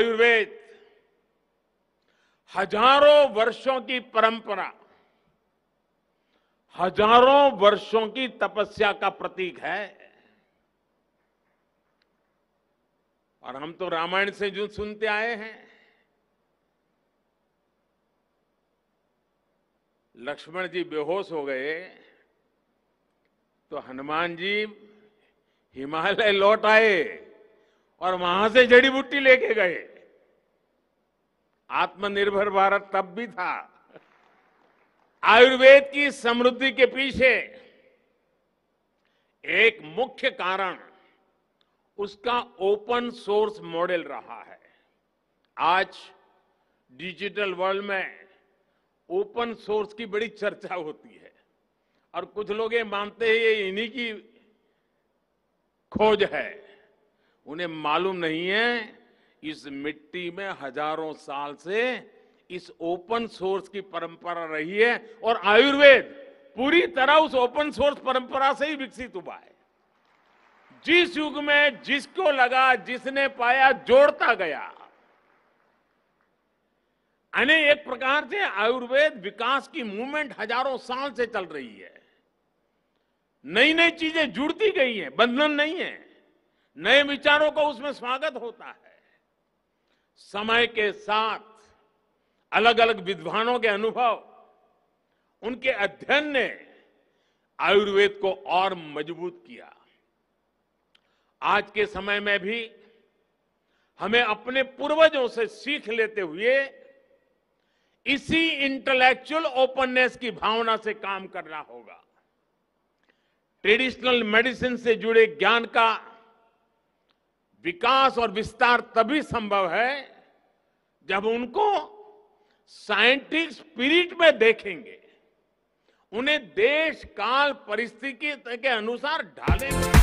आयुर्वेद हजारों वर्षों की परंपरा हजारों वर्षों की तपस्या का प्रतीक है और हम तो रामायण से जो सुनते आए हैं लक्ष्मण जी बेहोश हो गए तो हनुमान जी हिमालय लौट आए और वहां से जड़ी बूटी लेके गए आत्मनिर्भर भारत तब भी था आयुर्वेद की समृद्धि के पीछे एक मुख्य कारण उसका ओपन सोर्स मॉडल रहा है आज डिजिटल वर्ल्ड में ओपन सोर्स की बड़ी चर्चा होती है और कुछ लोग ये मानते हैं ये इन्हीं की खोज है उन्हें मालूम नहीं है इस मिट्टी में हजारों साल से इस ओपन सोर्स की परंपरा रही है और आयुर्वेद पूरी तरह उस ओपन सोर्स परंपरा से ही विकसित हुआ है जिस युग में जिसको लगा जिसने पाया जोड़ता गया अने एक प्रकार से आयुर्वेद विकास की मूवमेंट हजारों साल से चल रही है नई नई चीजें जुड़ती गई हैं बंधन नहीं है नए विचारों का उसमें स्वागत होता है समय के साथ अलग अलग विद्वानों के अनुभव उनके अध्ययन ने आयुर्वेद को और मजबूत किया आज के समय में भी हमें अपने पूर्वजों से सीख लेते हुए इसी इंटेलेक्चुअल ओपननेस की भावना से काम करना होगा ट्रेडिशनल मेडिसिन से जुड़े ज्ञान का विकास और विस्तार तभी संभव है जब उनको साइंटिफिक स्पिरिट में देखेंगे उन्हें देश काल परिस्थिति के अनुसार ढालेंगे